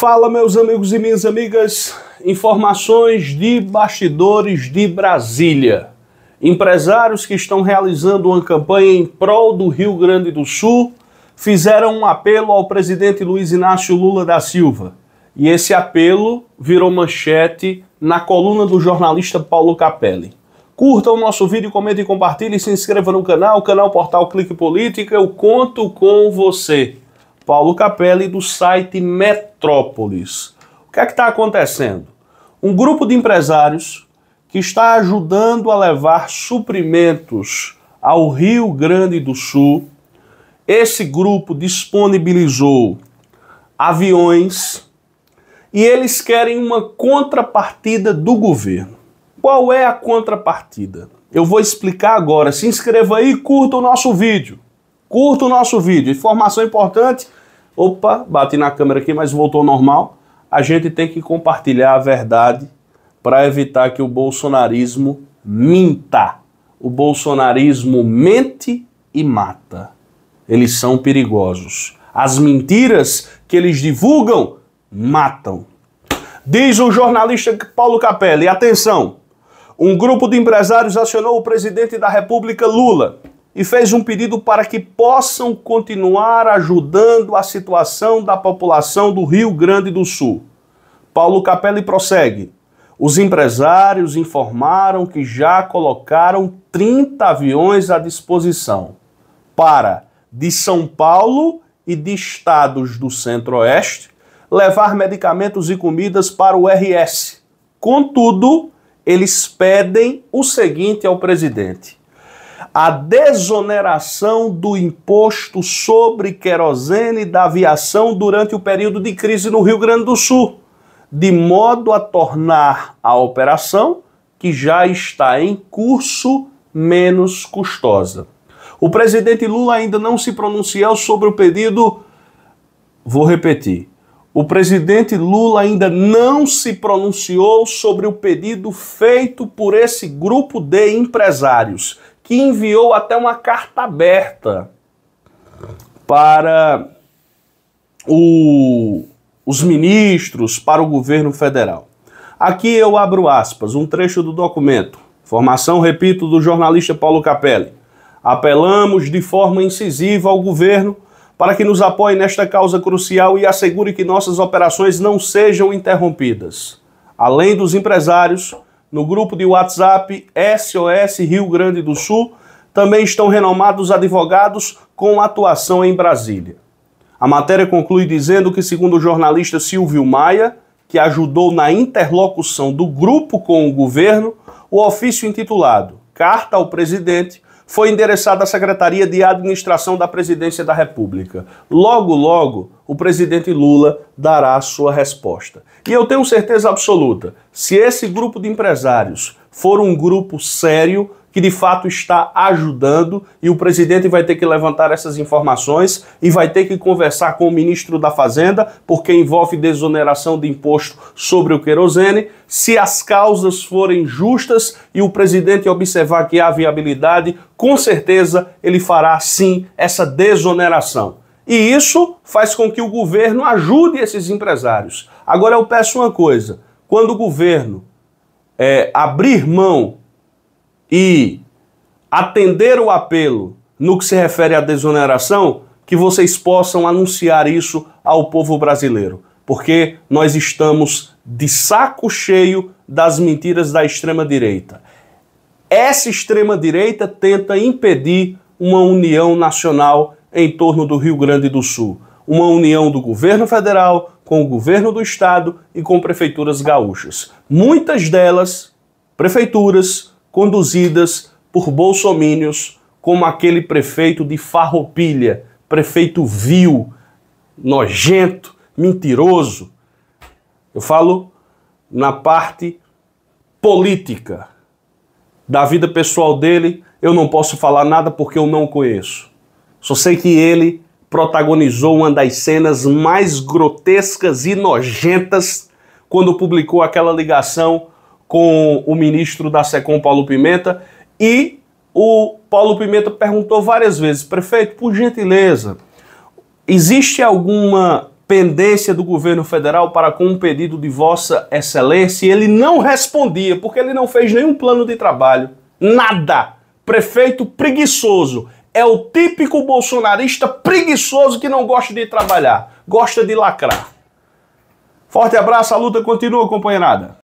Fala, meus amigos e minhas amigas. Informações de bastidores de Brasília. Empresários que estão realizando uma campanha em prol do Rio Grande do Sul fizeram um apelo ao presidente Luiz Inácio Lula da Silva. E esse apelo virou manchete na coluna do jornalista Paulo Capelli. Curta o nosso vídeo, comente e compartilhe, se inscreva no canal, canal Portal Clique Política. Eu conto com você. Paulo Capelli do site Metrópolis. O que é que está acontecendo? Um grupo de empresários que está ajudando a levar suprimentos ao Rio Grande do Sul. Esse grupo disponibilizou aviões e eles querem uma contrapartida do governo. Qual é a contrapartida? Eu vou explicar agora. Se inscreva aí, curta o nosso vídeo. Curta o nosso vídeo. Informação importante opa, bati na câmera aqui, mas voltou normal. A gente tem que compartilhar a verdade para evitar que o bolsonarismo minta. O bolsonarismo mente e mata. Eles são perigosos. As mentiras que eles divulgam matam. Diz o jornalista Paulo Capelli, atenção, um grupo de empresários acionou o presidente da República Lula e fez um pedido para que possam continuar ajudando a situação da população do Rio Grande do Sul. Paulo Capelli prossegue. Os empresários informaram que já colocaram 30 aviões à disposição para, de São Paulo e de estados do Centro-Oeste, levar medicamentos e comidas para o RS. Contudo, eles pedem o seguinte ao presidente: a desoneração do imposto sobre querosene da aviação durante o período de crise no Rio Grande do Sul, de modo a tornar a operação, que já está em curso, menos custosa. O presidente Lula ainda não se pronunciou sobre o pedido. Vou repetir. O presidente Lula ainda não se pronunciou sobre o pedido feito por esse grupo de empresários que enviou até uma carta aberta para o, os ministros, para o governo federal. Aqui eu abro aspas, um trecho do documento. Formação, repito, do jornalista Paulo Capelli. Apelamos de forma incisiva ao governo para que nos apoie nesta causa crucial e assegure que nossas operações não sejam interrompidas. Além dos empresários, no grupo de WhatsApp SOS Rio Grande do Sul, também estão renomados advogados com atuação em Brasília. A matéria conclui dizendo que, segundo o jornalista Silvio Maia, que ajudou na interlocução do grupo com o governo, o ofício intitulado Carta ao Presidente foi endereçada à Secretaria de Administração da Presidência da República. Logo, logo, o presidente Lula dará sua resposta. E eu tenho certeza absoluta: se esse grupo de empresários for um grupo sério que de fato está ajudando e o presidente vai ter que levantar essas informações e vai ter que conversar com o ministro da Fazenda, porque envolve desoneração de imposto sobre o querosene. Se as causas forem justas e o presidente observar que há viabilidade, com certeza ele fará sim essa desoneração. E isso faz com que o governo ajude esses empresários. Agora eu peço uma coisa: quando o governo é, abrir mão e atender o apelo no que se refere à desoneração, que vocês possam anunciar isso ao povo brasileiro, porque nós estamos de saco cheio das mentiras da extrema-direita. Essa extrema-direita tenta impedir uma união nacional em torno do Rio Grande do Sul. Uma união do governo federal, com o governo do estado e com prefeituras gaúchas. Muitas delas, prefeituras conduzidas por bolsomínios, como aquele prefeito de Farroupilha, prefeito vil, nojento, mentiroso. Eu falo na parte política. Da vida pessoal dele, eu não posso falar nada porque eu não conheço. Só sei que ele protagonizou uma das cenas mais grotescas e nojentas quando publicou aquela ligação com o ministro da SECOM, Paulo Pimenta, e o Paulo Pimenta perguntou várias vezes: prefeito, por gentileza, existe alguma pendência do governo federal para com um pedido de Vossa Excelência? E ele não respondia, porque ele não fez nenhum plano de trabalho, nada. Prefeito preguiçoso é o típico bolsonarista preguiçoso que não gosta de trabalhar, gosta de lacrar. Forte abraço, a luta continua, companheirada.